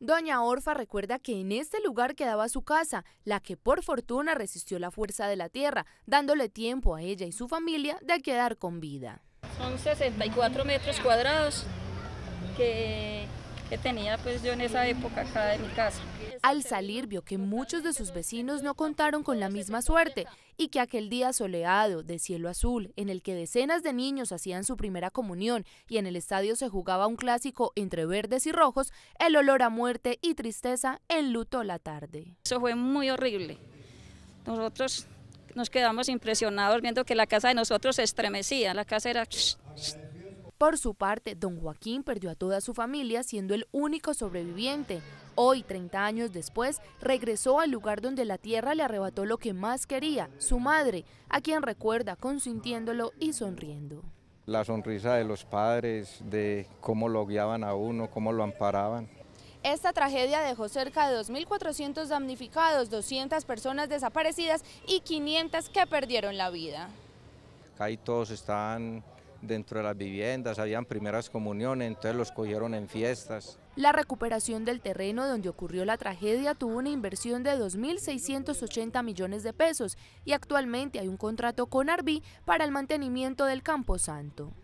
Doña Orfa recuerda que en este lugar quedaba su casa, la que por fortuna resistió la fuerza de la tierra, dándole tiempo a ella y su familia de quedar con vida. Son 64 metros cuadrados que que tenía pues yo en esa época acá de mi casa. Al salir vio que muchos de sus vecinos no contaron con la misma suerte y que aquel día soleado, de cielo azul, en el que decenas de niños hacían su primera comunión y en el estadio se jugaba un clásico entre verdes y rojos, el olor a muerte y tristeza enlutó la tarde. Eso fue muy horrible. Nosotros nos quedamos impresionados viendo que la casa de nosotros se estremecía, la casa era... Por su parte, don Joaquín perdió a toda su familia siendo el único sobreviviente. Hoy, 30 años después, regresó al lugar donde la tierra le arrebató lo que más quería, su madre, a quien recuerda consintiéndolo y sonriendo. La sonrisa de los padres, de cómo lo guiaban a uno, cómo lo amparaban. Esta tragedia dejó cerca de 2.400 damnificados, 200 personas desaparecidas y 500 que perdieron la vida. Ahí todos están dentro de las viviendas, habían primeras comuniones, entonces los cogieron en fiestas. La recuperación del terreno donde ocurrió la tragedia tuvo una inversión de 2.680 millones de pesos y actualmente hay un contrato con Arbi para el mantenimiento del Campo Santo.